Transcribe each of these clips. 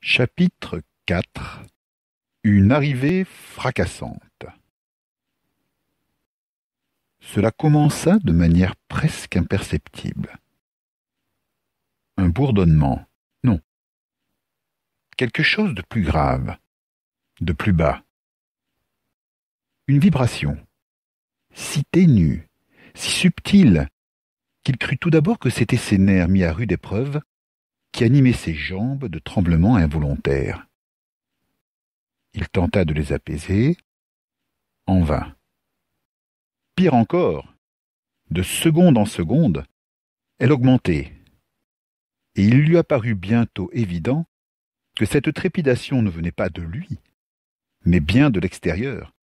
Chapitre IV Une arrivée fracassante Cela commença de manière presque imperceptible. Un bourdonnement, non. Quelque chose de plus grave, de plus bas. Une vibration, si ténue, si subtile, qu'il crut tout d'abord que c'était ses nerfs mis à rude épreuve qui animait ses jambes de tremblements involontaires. Il tenta de les apaiser, en vain. Pire encore, de seconde en seconde, elle augmentait, et il lui apparut bientôt évident que cette trépidation ne venait pas de lui, mais bien de l'extérieur,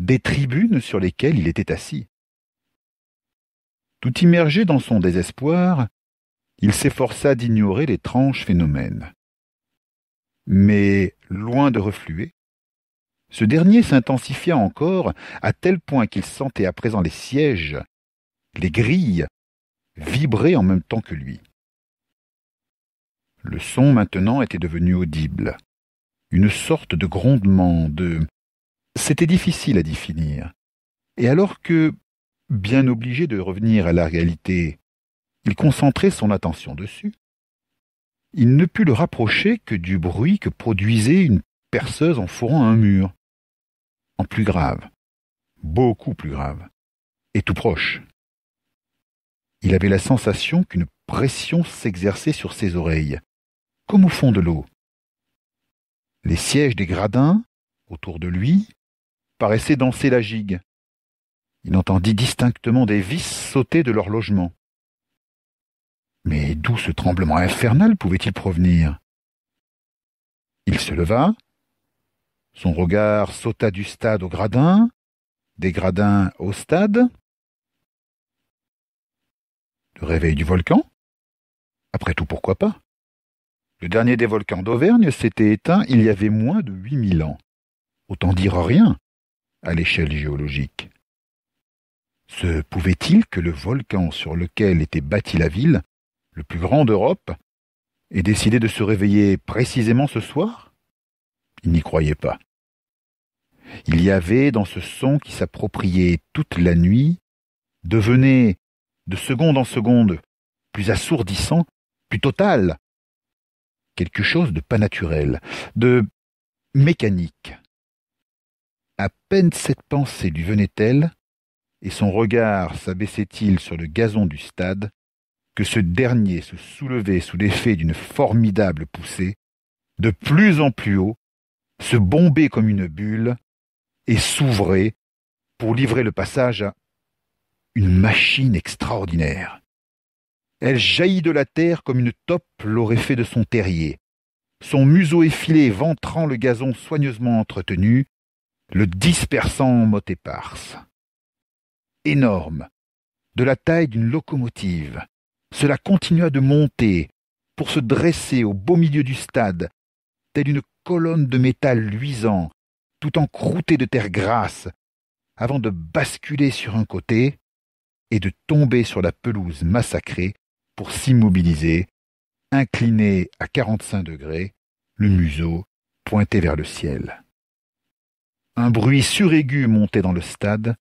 des tribunes sur lesquelles il était assis. Tout immergé dans son désespoir, il s'efforça d'ignorer l'étrange phénomène. Mais, loin de refluer, ce dernier s'intensifia encore à tel point qu'il sentait à présent les sièges, les grilles, vibrer en même temps que lui. Le son maintenant était devenu audible, une sorte de grondement, de... C'était difficile à définir. Et alors que, bien obligé de revenir à la réalité, il concentrait son attention dessus. Il ne put le rapprocher que du bruit que produisait une perceuse en fourrant un mur. En plus grave, beaucoup plus grave, et tout proche. Il avait la sensation qu'une pression s'exerçait sur ses oreilles, comme au fond de l'eau. Les sièges des gradins, autour de lui, paraissaient danser la gigue. Il entendit distinctement des vis sauter de leur logement. Mais d'où ce tremblement infernal pouvait-il provenir Il se leva, son regard sauta du stade au gradin, des gradins au stade. Le réveil du volcan Après tout, pourquoi pas Le dernier des volcans d'Auvergne s'était éteint il y avait moins de huit mille ans. Autant dire rien à l'échelle géologique. Se pouvait-il que le volcan sur lequel était bâtie la ville le plus grand d'Europe, et décidé de se réveiller précisément ce soir Il n'y croyait pas. Il y avait dans ce son qui s'appropriait toute la nuit, devenait, de seconde en seconde, plus assourdissant, plus total, quelque chose de pas naturel, de mécanique. À peine cette pensée lui venait-elle, et son regard s'abaissait-il sur le gazon du stade, que ce dernier se soulevait sous l'effet d'une formidable poussée, de plus en plus haut, se bombait comme une bulle et s'ouvrait pour livrer le passage à une machine extraordinaire. Elle jaillit de la terre comme une tope l'aurait fait de son terrier. Son museau effilé ventrant le gazon soigneusement entretenu, le dispersant en motte éparses. Énorme, de la taille d'une locomotive, cela continua de monter, pour se dresser au beau milieu du stade, telle une colonne de métal luisant, tout encroûtée de terre grasse, avant de basculer sur un côté et de tomber sur la pelouse massacrée pour s'immobiliser, incliné à 45 degrés, le museau pointé vers le ciel. Un bruit suraigu montait dans le stade,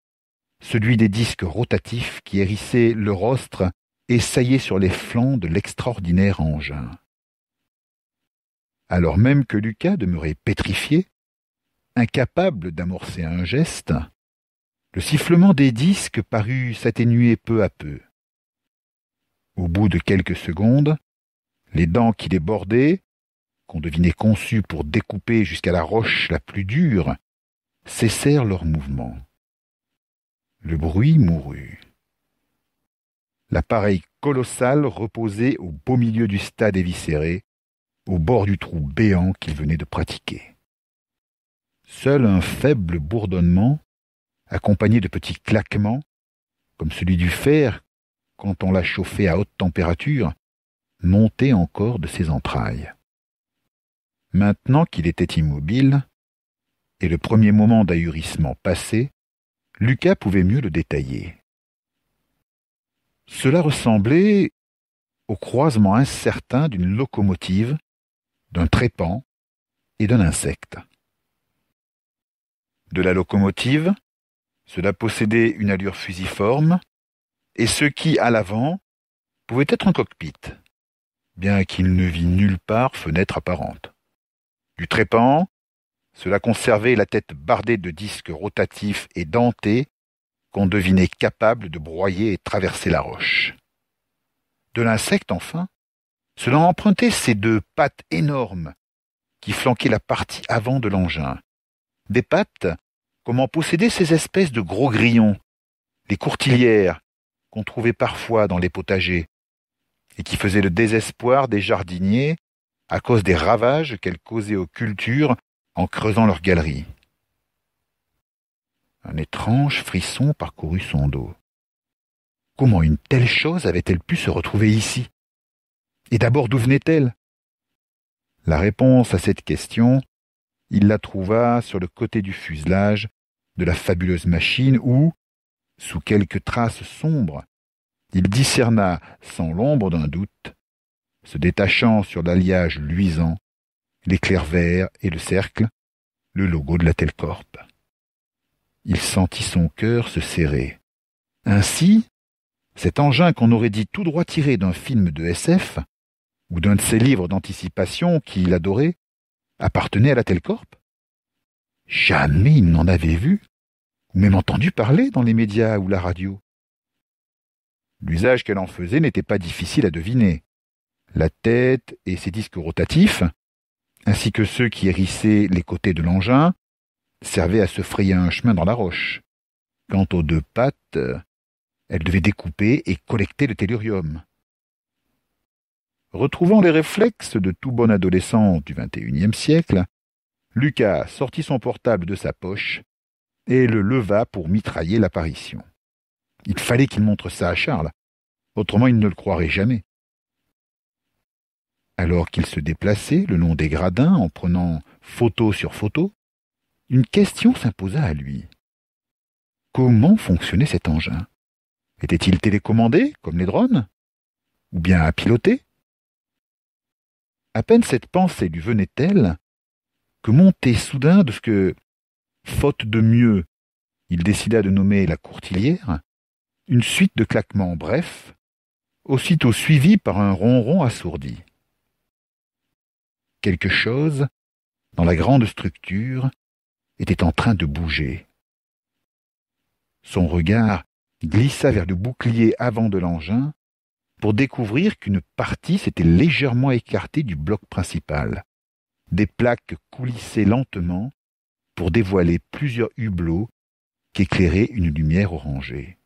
celui des disques rotatifs qui hérissaient le rostre saillait sur les flancs de l'extraordinaire engin. Alors même que Lucas demeurait pétrifié, incapable d'amorcer un geste, le sifflement des disques parut s'atténuer peu à peu. Au bout de quelques secondes, les dents qui débordaient, qu'on devinait conçues pour découper jusqu'à la roche la plus dure, cessèrent leur mouvement. Le bruit mourut l'appareil colossal reposait au beau milieu du stade éviscéré, au bord du trou béant qu'il venait de pratiquer. Seul un faible bourdonnement, accompagné de petits claquements, comme celui du fer quand on l'a chauffé à haute température, montait encore de ses entrailles. Maintenant qu'il était immobile, et le premier moment d'ahurissement passé, Lucas pouvait mieux le détailler. Cela ressemblait au croisement incertain d'une locomotive, d'un trépan et d'un insecte. De la locomotive, cela possédait une allure fusiforme, et ce qui, à l'avant, pouvait être un cockpit, bien qu'il ne vit nulle part fenêtre apparente. Du trépan, cela conservait la tête bardée de disques rotatifs et dentés qu'on devinait capable de broyer et traverser la roche. De l'insecte, enfin, cela empruntait ces deux pattes énormes qui flanquaient la partie avant de l'engin. Des pattes comme en possédaient ces espèces de gros grillons, les courtilières qu'on trouvait parfois dans les potagers, et qui faisaient le désespoir des jardiniers à cause des ravages qu'elles causaient aux cultures en creusant leurs galeries. Un étrange frisson parcourut son dos. Comment une telle chose avait-elle pu se retrouver ici Et d'abord d'où venait-elle La réponse à cette question, il la trouva sur le côté du fuselage de la fabuleuse machine où, sous quelques traces sombres, il discerna, sans l'ombre d'un doute, se détachant sur l'alliage luisant, l'éclair vert et le cercle, le logo de la Telcorp il sentit son cœur se serrer. Ainsi, cet engin qu'on aurait dit tout droit tiré d'un film de SF, ou d'un de ses livres d'anticipation qu'il adorait, appartenait à la Telcorp Jamais il n'en avait vu, ou même entendu parler dans les médias ou la radio. L'usage qu'elle en faisait n'était pas difficile à deviner. La tête et ses disques rotatifs, ainsi que ceux qui hérissaient les côtés de l'engin, servait à se frayer un chemin dans la roche. Quant aux deux pattes, elles devaient découper et collecter le tellurium. Retrouvant les réflexes de tout bon adolescent du XXIe siècle, Lucas sortit son portable de sa poche et le leva pour mitrailler l'apparition. Il fallait qu'il montre ça à Charles, autrement il ne le croirait jamais. Alors qu'il se déplaçait le long des gradins en prenant photo sur photo, une question s'imposa à lui. Comment fonctionnait cet engin Était-il télécommandé, comme les drones Ou bien à piloter À peine cette pensée lui venait-elle que montait soudain de ce que, faute de mieux, il décida de nommer la courtilière, une suite de claquements brefs, aussitôt suivis par un ronron assourdi. Quelque chose, dans la grande structure, était en train de bouger. Son regard glissa vers le bouclier avant de l'engin pour découvrir qu'une partie s'était légèrement écartée du bloc principal. Des plaques coulissaient lentement pour dévoiler plusieurs hublots qu'éclairait une lumière orangée.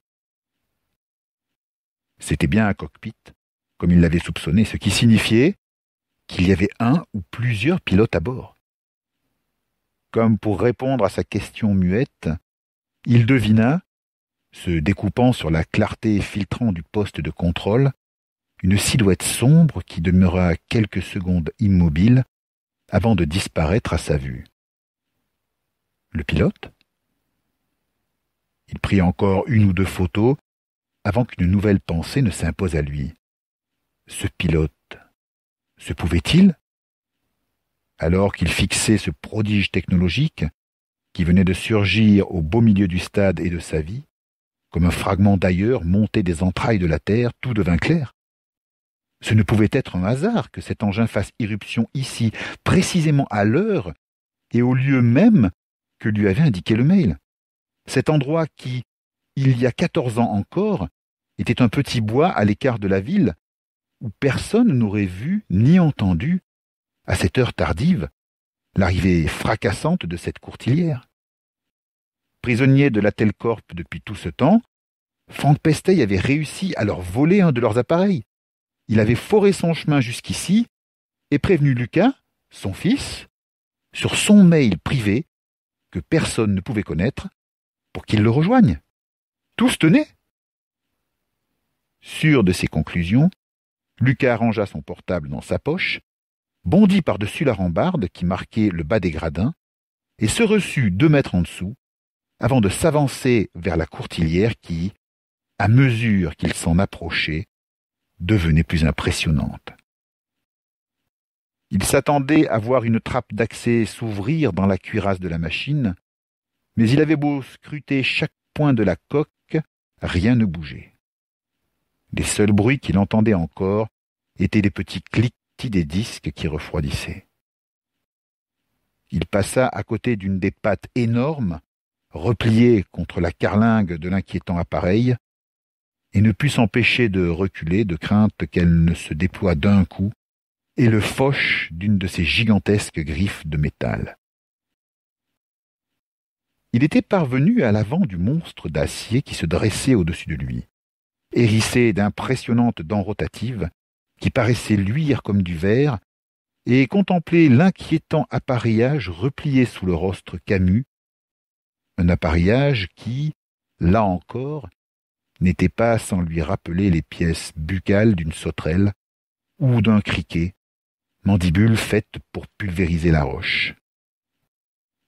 C'était bien un cockpit, comme il l'avait soupçonné, ce qui signifiait qu'il y avait un ou plusieurs pilotes à bord comme pour répondre à sa question muette, il devina, se découpant sur la clarté filtrant du poste de contrôle, une silhouette sombre qui demeura quelques secondes immobile avant de disparaître à sa vue. Le pilote Il prit encore une ou deux photos avant qu'une nouvelle pensée ne s'impose à lui. Ce pilote, se pouvait-il alors qu'il fixait ce prodige technologique qui venait de surgir au beau milieu du stade et de sa vie, comme un fragment d'ailleurs monté des entrailles de la terre, tout devint clair. Ce ne pouvait être un hasard que cet engin fasse irruption ici, précisément à l'heure et au lieu même que lui avait indiqué le mail. Cet endroit qui, il y a quatorze ans encore, était un petit bois à l'écart de la ville, où personne n'aurait vu ni entendu à cette heure tardive, l'arrivée fracassante de cette courtilière. Prisonnier de la Telcorp depuis tout ce temps, Franck Pestey avait réussi à leur voler un de leurs appareils. Il avait foré son chemin jusqu'ici et prévenu Lucas, son fils, sur son mail privé que personne ne pouvait connaître pour qu'il le rejoigne. Tous tenait. Sûr de ses conclusions, Lucas rangea son portable dans sa poche bondit par-dessus la rambarde qui marquait le bas des gradins, et se reçut deux mètres en dessous, avant de s'avancer vers la courtilière qui, à mesure qu'il s'en approchait, devenait plus impressionnante. Il s'attendait à voir une trappe d'accès s'ouvrir dans la cuirasse de la machine, mais il avait beau scruter chaque point de la coque, rien ne bougeait. Les seuls bruits qu'il entendait encore étaient des petits clics des disques qui refroidissaient. Il passa à côté d'une des pattes énormes, repliées contre la carlingue de l'inquiétant appareil, et ne put s'empêcher de reculer de crainte qu'elle ne se déploie d'un coup et le fauche d'une de ses gigantesques griffes de métal. Il était parvenu à l'avant du monstre d'acier qui se dressait au-dessus de lui. Hérissé d'impressionnantes dents rotatives, qui paraissait luire comme du verre, et contempler l'inquiétant appareillage replié sous le rostre Camus, un appareillage qui, là encore, n'était pas sans lui rappeler les pièces buccales d'une sauterelle ou d'un criquet, mandibule faite pour pulvériser la roche.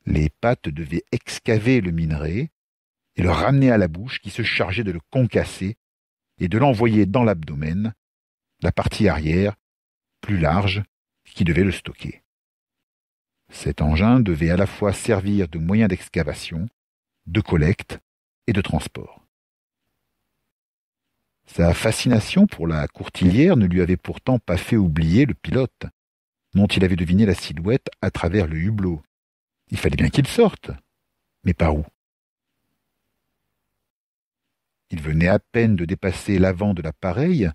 Les pattes devaient excaver le minerai et le ramener à la bouche qui se chargeait de le concasser et de l'envoyer dans l'abdomen la partie arrière, plus large, qui devait le stocker. Cet engin devait à la fois servir de moyen d'excavation, de collecte et de transport. Sa fascination pour la courtilière ne lui avait pourtant pas fait oublier le pilote, dont il avait deviné la silhouette à travers le hublot. Il fallait bien qu'il sorte. Mais par où Il venait à peine de dépasser l'avant de l'appareil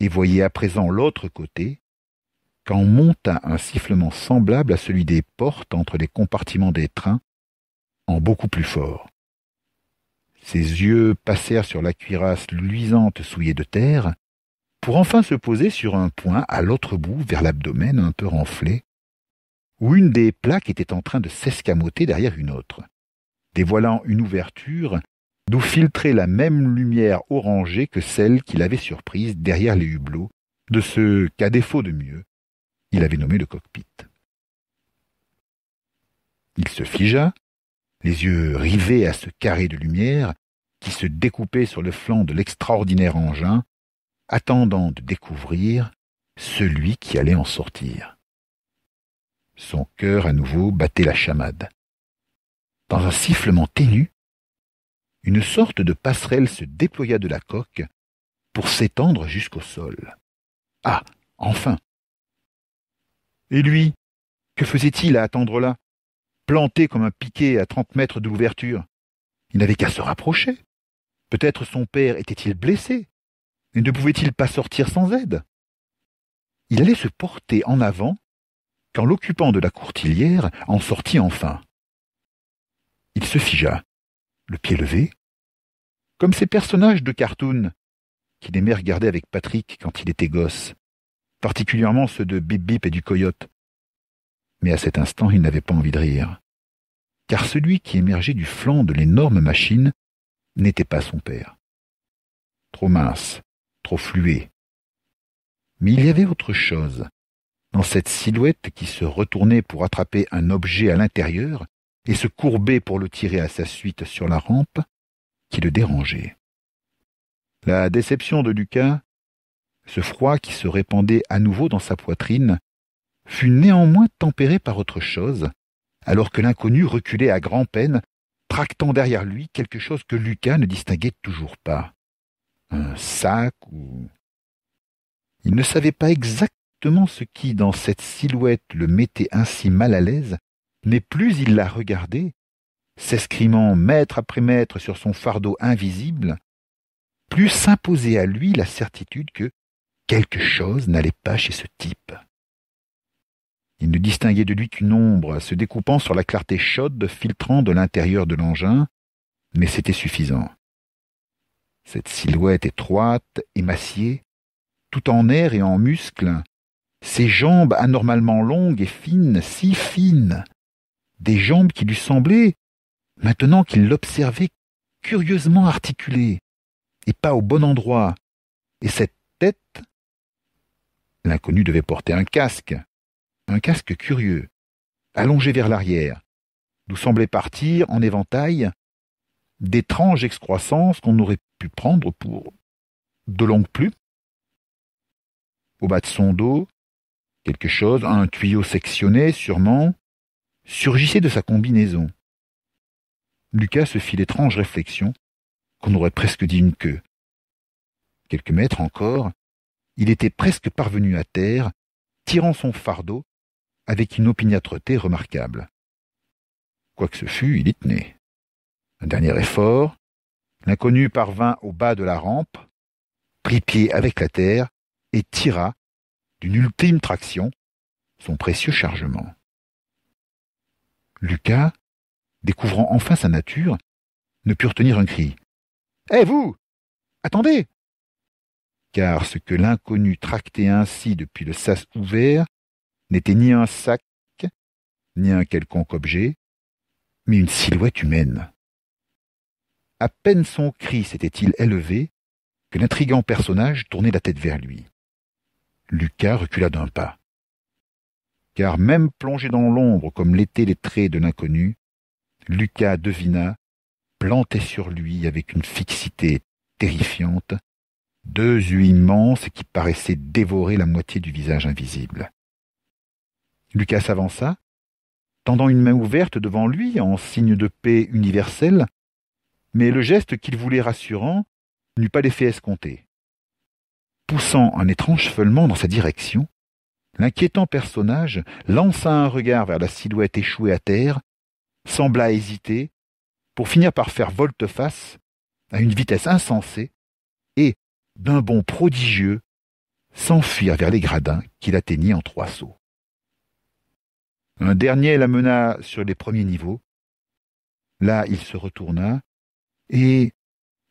et voyait à présent l'autre côté, quand monta un sifflement semblable à celui des portes entre les compartiments des trains, en beaucoup plus fort. Ses yeux passèrent sur la cuirasse luisante souillée de terre, pour enfin se poser sur un point à l'autre bout, vers l'abdomen un peu renflé, où une des plaques était en train de s'escamoter derrière une autre, dévoilant une ouverture d'où filtrait la même lumière orangée que celle qu'il avait surprise derrière les hublots de ce qu'à défaut de mieux, il avait nommé le cockpit. Il se figea, les yeux rivés à ce carré de lumière qui se découpait sur le flanc de l'extraordinaire engin, attendant de découvrir celui qui allait en sortir. Son cœur à nouveau battait la chamade. Dans un sifflement ténu, une sorte de passerelle se déploya de la coque pour s'étendre jusqu'au sol. Ah. Enfin. Et lui, que faisait-il à attendre là, planté comme un piquet à trente mètres de l'ouverture Il n'avait qu'à se rapprocher. Peut-être son père était-il blessé, et ne pouvait-il pas sortir sans aide Il allait se porter en avant quand l'occupant de la courtilière en sortit enfin. Il se figea, le pied levé, comme ces personnages de cartoon qu'il aimait regarder avec Patrick quand il était gosse, particulièrement ceux de Bip Bip et du Coyote. Mais à cet instant, il n'avait pas envie de rire, car celui qui émergeait du flanc de l'énorme machine n'était pas son père. Trop mince, trop fluet. Mais il y avait autre chose dans cette silhouette qui se retournait pour attraper un objet à l'intérieur et se courber pour le tirer à sa suite sur la rampe qui le dérangeait. La déception de Lucas, ce froid qui se répandait à nouveau dans sa poitrine, fut néanmoins tempéré par autre chose, alors que l'inconnu reculait à grand-peine, tractant derrière lui quelque chose que Lucas ne distinguait toujours pas. Un sac ou... Il ne savait pas exactement ce qui, dans cette silhouette, le mettait ainsi mal à l'aise, mais plus il la regardait, s'escrimant mètre après mètre sur son fardeau invisible, plus s'imposait à lui la certitude que quelque chose n'allait pas chez ce type. Il ne distinguait de lui qu'une ombre, se découpant sur la clarté chaude filtrant de l'intérieur de l'engin, mais c'était suffisant. Cette silhouette étroite, émaciée, tout en air et en muscles, ses jambes anormalement longues et fines, si fines, des jambes qui lui semblaient, maintenant qu'il l'observait, curieusement articulées, et pas au bon endroit, et cette tête. L'inconnu devait porter un casque, un casque curieux, allongé vers l'arrière, d'où semblait partir, en éventail, d'étranges excroissances qu'on aurait pu prendre pour de longues plumes. Au bas de son dos, quelque chose, un tuyau sectionné sûrement, surgissait de sa combinaison. Lucas se fit l'étrange réflexion qu'on aurait presque dit une queue. Quelques mètres encore, il était presque parvenu à terre, tirant son fardeau avec une opiniâtreté remarquable. Quoi que ce fût, il y tenait. Un dernier effort, l'inconnu parvint au bas de la rampe, prit pied avec la terre et tira, d'une ultime traction, son précieux chargement. Lucas, découvrant enfin sa nature, ne put retenir un cri. Eh vous Attendez Car ce que l'inconnu tractait ainsi depuis le sas ouvert n'était ni un sac, ni un quelconque objet, mais une silhouette humaine. À peine son cri s'était-il élevé que l'intrigant personnage tournait la tête vers lui. Lucas recula d'un pas car même plongé dans l'ombre comme l'étaient les traits de l'inconnu, Lucas devina, plantait sur lui avec une fixité terrifiante, deux yeux immenses qui paraissaient dévorer la moitié du visage invisible. Lucas s'avança, tendant une main ouverte devant lui en signe de paix universelle, mais le geste qu'il voulait rassurant n'eut pas l'effet escompté. Poussant un étrange feulement dans sa direction, L'inquiétant personnage lança un regard vers la silhouette échouée à terre, sembla hésiter, pour finir par faire volte-face à une vitesse insensée et, d'un bond prodigieux, s'enfuir vers les gradins qu'il atteignit en trois sauts. Un dernier l'amena sur les premiers niveaux. Là, il se retourna et,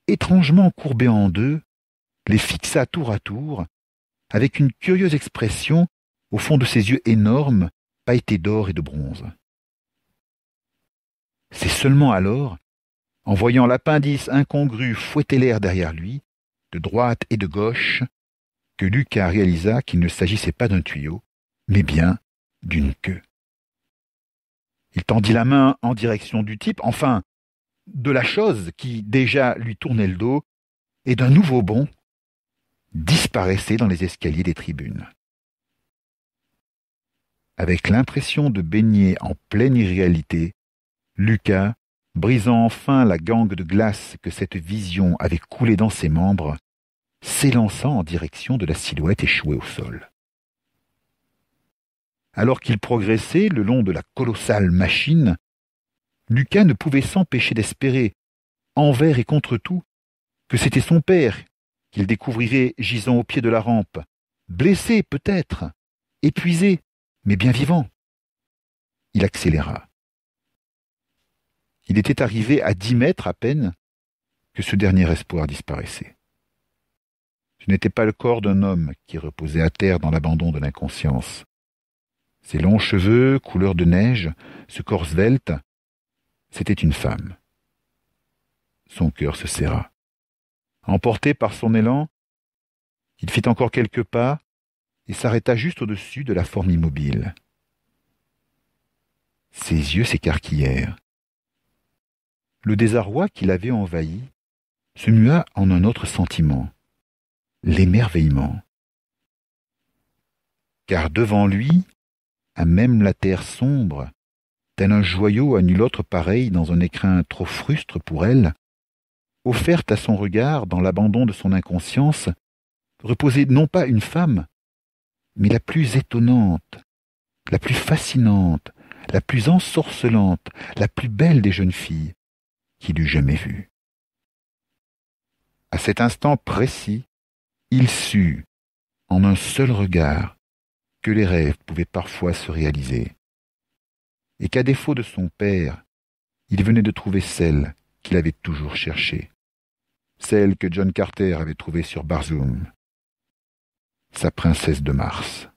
étrangement courbé en deux, les fixa tour à tour, avec une curieuse expression au fond de ses yeux énormes, pailletés d'or et de bronze. C'est seulement alors, en voyant l'appendice incongru fouetter l'air derrière lui, de droite et de gauche, que Lucas réalisa qu'il ne s'agissait pas d'un tuyau, mais bien d'une queue. Il tendit la main en direction du type, enfin, de la chose qui déjà lui tournait le dos, et d'un nouveau bond disparaissait dans les escaliers des tribunes avec l'impression de baigner en pleine irréalité, Lucas, brisant enfin la gangue de glace que cette vision avait coulée dans ses membres, s'élança en direction de la silhouette échouée au sol. Alors qu'il progressait le long de la colossale machine, Lucas ne pouvait s'empêcher d'espérer, envers et contre tout, que c'était son père qu'il découvrirait gisant au pied de la rampe, blessé peut-être, épuisé, mais bien vivant. Il accéléra. Il était arrivé à dix mètres à peine que ce dernier espoir disparaissait. Ce n'était pas le corps d'un homme qui reposait à terre dans l'abandon de l'inconscience. Ses longs cheveux, couleur de neige, ce corps svelte, c'était une femme. Son cœur se serra. Emporté par son élan, il fit encore quelques pas, et s'arrêta juste au-dessus de la forme immobile. Ses yeux s'écarquillèrent. Le désarroi qui l'avait envahi se mua en un autre sentiment, l'émerveillement. Car devant lui, à même la terre sombre, tel un joyau à nul autre pareil dans un écrin trop frustre pour elle, offerte à son regard dans l'abandon de son inconscience, reposait non pas une femme, mais la plus étonnante, la plus fascinante, la plus ensorcelante, la plus belle des jeunes filles qu'il eût jamais vue. À cet instant précis, il sut, en un seul regard, que les rêves pouvaient parfois se réaliser, et qu'à défaut de son père, il venait de trouver celle qu'il avait toujours cherchée, celle que John Carter avait trouvée sur Barzoum, sa princesse de Mars.